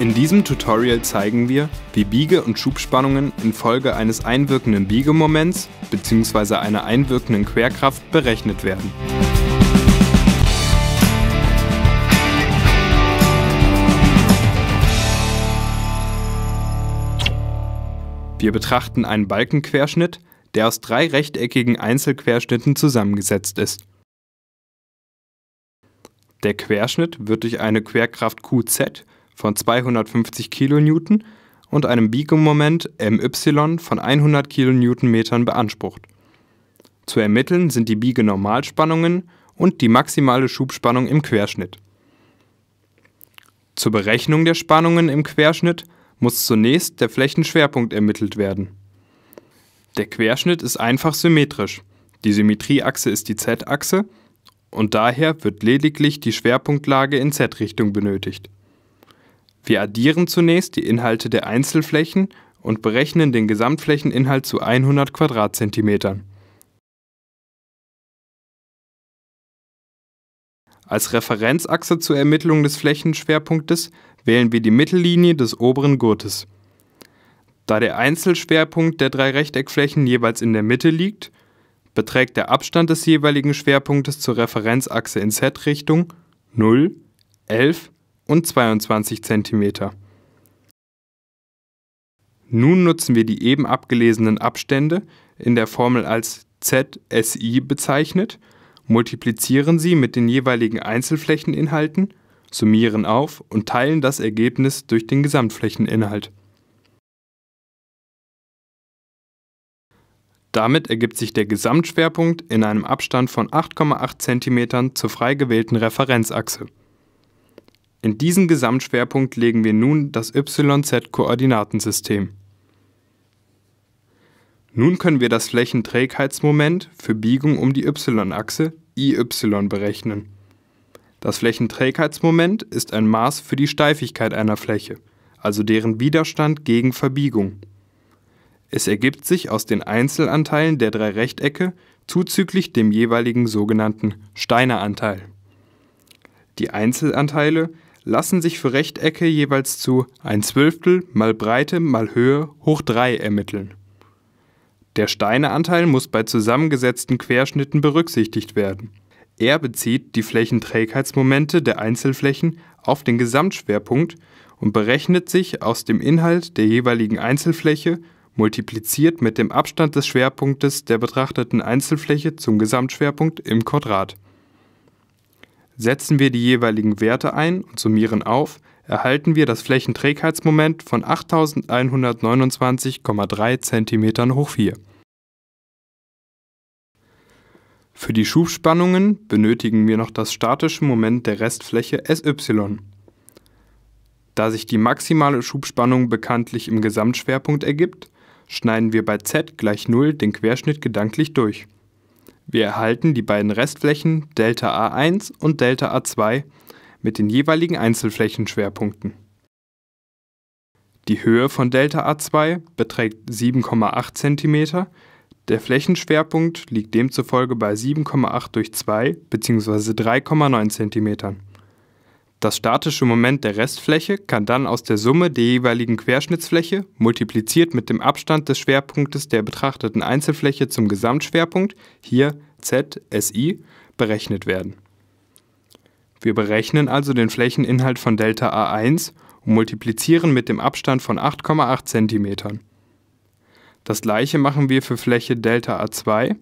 In diesem Tutorial zeigen wir, wie Biege- und Schubspannungen infolge eines einwirkenden Biegemoments bzw. einer einwirkenden Querkraft berechnet werden. Wir betrachten einen Balkenquerschnitt, der aus drei rechteckigen Einzelquerschnitten zusammengesetzt ist. Der Querschnitt wird durch eine Querkraft QZ von 250 kN und einem Biegemoment my von 100 kN beansprucht. Zu ermitteln sind die Biegenormalspannungen und die maximale Schubspannung im Querschnitt. Zur Berechnung der Spannungen im Querschnitt muss zunächst der Flächenschwerpunkt ermittelt werden. Der Querschnitt ist einfach symmetrisch. Die Symmetrieachse ist die Z-Achse und daher wird lediglich die Schwerpunktlage in Z-Richtung benötigt. Wir addieren zunächst die Inhalte der Einzelflächen und berechnen den Gesamtflächeninhalt zu 100 Quadratzentimetern. Als Referenzachse zur Ermittlung des Flächenschwerpunktes wählen wir die Mittellinie des oberen Gurtes. Da der Einzelschwerpunkt der drei Rechteckflächen jeweils in der Mitte liegt, beträgt der Abstand des jeweiligen Schwerpunktes zur Referenzachse in Z-Richtung 0, 11 und 22 cm. Nun nutzen wir die eben abgelesenen Abstände in der Formel als ZSI bezeichnet, multiplizieren sie mit den jeweiligen Einzelflächeninhalten, summieren auf und teilen das Ergebnis durch den Gesamtflächeninhalt. Damit ergibt sich der Gesamtschwerpunkt in einem Abstand von 8,8 cm zur frei gewählten Referenzachse. In diesen Gesamtschwerpunkt legen wir nun das YZ-Koordinatensystem. Nun können wir das Flächenträgheitsmoment für Biegung um die y-Achse IY berechnen. Das Flächenträgheitsmoment ist ein Maß für die Steifigkeit einer Fläche, also deren Widerstand gegen Verbiegung. Es ergibt sich aus den Einzelanteilen der drei Rechtecke zuzüglich dem jeweiligen sogenannten Steiner Anteil. Die Einzelanteile lassen sich für Rechtecke jeweils zu 1 Zwölftel mal Breite mal Höhe hoch 3 ermitteln. Der Steineanteil muss bei zusammengesetzten Querschnitten berücksichtigt werden. Er bezieht die Flächenträgheitsmomente der Einzelflächen auf den Gesamtschwerpunkt und berechnet sich aus dem Inhalt der jeweiligen Einzelfläche multipliziert mit dem Abstand des Schwerpunktes der betrachteten Einzelfläche zum Gesamtschwerpunkt im Quadrat. Setzen wir die jeweiligen Werte ein und summieren auf, erhalten wir das Flächenträgheitsmoment von 8129,3 cm hoch 4. Für die Schubspannungen benötigen wir noch das statische Moment der Restfläche SY. Da sich die maximale Schubspannung bekanntlich im Gesamtschwerpunkt ergibt, schneiden wir bei z gleich 0 den Querschnitt gedanklich durch. Wir erhalten die beiden Restflächen Delta A1 und Delta A2 mit den jeweiligen Einzelflächenschwerpunkten. Die Höhe von Delta A2 beträgt 7,8 cm, der Flächenschwerpunkt liegt demzufolge bei 7,8 durch 2 bzw. 3,9 cm. Das statische Moment der Restfläche kann dann aus der Summe der jeweiligen Querschnittsfläche multipliziert mit dem Abstand des Schwerpunktes der betrachteten Einzelfläche zum Gesamtschwerpunkt, hier ZSI, berechnet werden. Wir berechnen also den Flächeninhalt von Delta A1 und multiplizieren mit dem Abstand von 8,8 cm. Das gleiche machen wir für Fläche Delta A2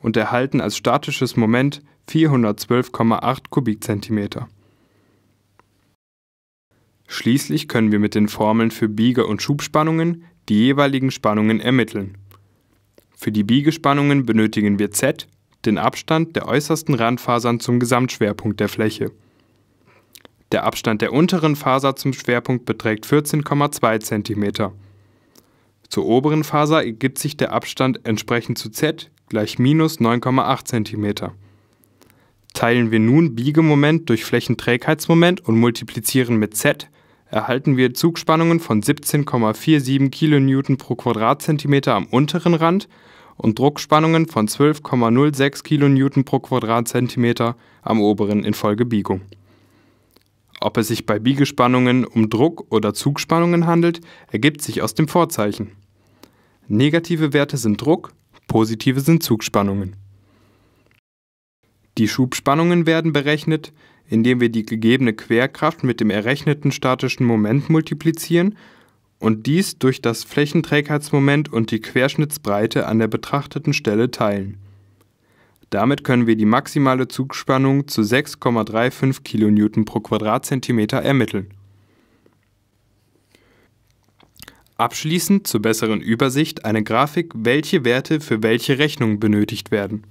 und erhalten als statisches Moment 412,8 Kubikzentimeter. Schließlich können wir mit den Formeln für Biege- und Schubspannungen die jeweiligen Spannungen ermitteln. Für die Biegespannungen benötigen wir Z, den Abstand der äußersten Randfasern zum Gesamtschwerpunkt der Fläche. Der Abstand der unteren Faser zum Schwerpunkt beträgt 14,2 cm. Zur oberen Faser ergibt sich der Abstand entsprechend zu Z gleich minus 9,8 cm. Teilen wir nun Biegemoment durch Flächenträgheitsmoment und multiplizieren mit Z, erhalten wir Zugspannungen von 17,47 kN pro Quadratzentimeter am unteren Rand und Druckspannungen von 12,06 kN pro Quadratzentimeter am oberen infolge Biegung. Ob es sich bei Biegespannungen um Druck- oder Zugspannungen handelt, ergibt sich aus dem Vorzeichen. Negative Werte sind Druck, positive sind Zugspannungen. Die Schubspannungen werden berechnet, indem wir die gegebene Querkraft mit dem errechneten statischen Moment multiplizieren und dies durch das Flächenträgheitsmoment und die Querschnittsbreite an der betrachteten Stelle teilen. Damit können wir die maximale Zugspannung zu 6,35 kN pro Quadratzentimeter ermitteln. Abschließend zur besseren Übersicht eine Grafik, welche Werte für welche Rechnung benötigt werden.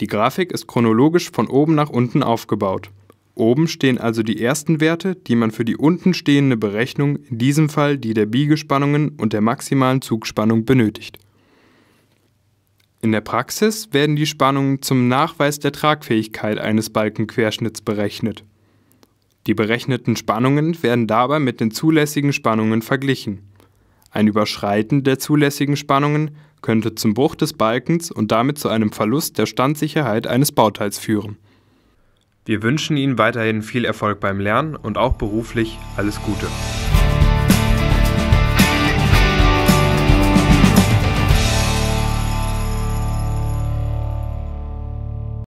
Die Grafik ist chronologisch von oben nach unten aufgebaut. Oben stehen also die ersten Werte, die man für die unten stehende Berechnung, in diesem Fall die der Biegespannungen und der maximalen Zugspannung, benötigt. In der Praxis werden die Spannungen zum Nachweis der Tragfähigkeit eines Balkenquerschnitts berechnet. Die berechneten Spannungen werden dabei mit den zulässigen Spannungen verglichen. Ein Überschreiten der zulässigen Spannungen könnte zum Bruch des Balkens und damit zu einem Verlust der Standsicherheit eines Bauteils führen. Wir wünschen Ihnen weiterhin viel Erfolg beim Lernen und auch beruflich alles Gute.